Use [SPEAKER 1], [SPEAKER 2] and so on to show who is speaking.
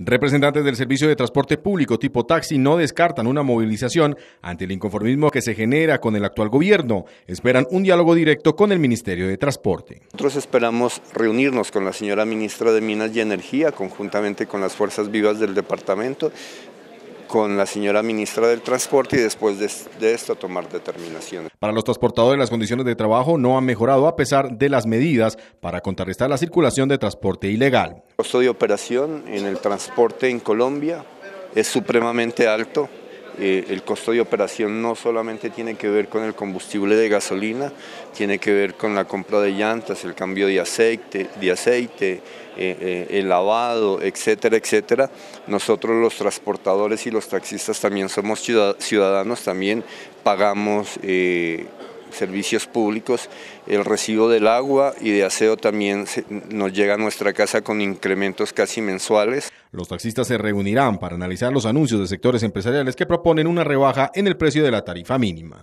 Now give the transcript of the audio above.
[SPEAKER 1] Representantes del servicio de transporte público tipo taxi no descartan una movilización ante el inconformismo que se genera con el actual gobierno. Esperan un diálogo directo con el Ministerio de Transporte.
[SPEAKER 2] Nosotros esperamos reunirnos con la señora ministra de Minas y Energía, conjuntamente con las fuerzas vivas del departamento, con la señora ministra del Transporte y después de, esto tomar determinaciones.
[SPEAKER 1] Para los transportadores las condiciones de trabajo no han mejorado a pesar de las medidas para contrarrestar la circulación de transporte ilegal.
[SPEAKER 2] El costo de operación en el transporte en Colombia es supremamente alto eh, el costo de operación no solamente tiene que ver con el combustible de gasolina, tiene que ver con la compra de llantas, el cambio de aceite, de aceite eh, eh, el lavado, etcétera, etcétera. Nosotros los transportadores y los taxistas también somos ciudadanos, también pagamos servicios públicos, el recibo del agua y de aseo también nos llega a nuestra casa con incrementos casi mensuales. Los
[SPEAKER 1] taxistas se reunirán para analizar los anuncios de sectores empresariales que proponen una rebaja en el precio de la tarifa mínima.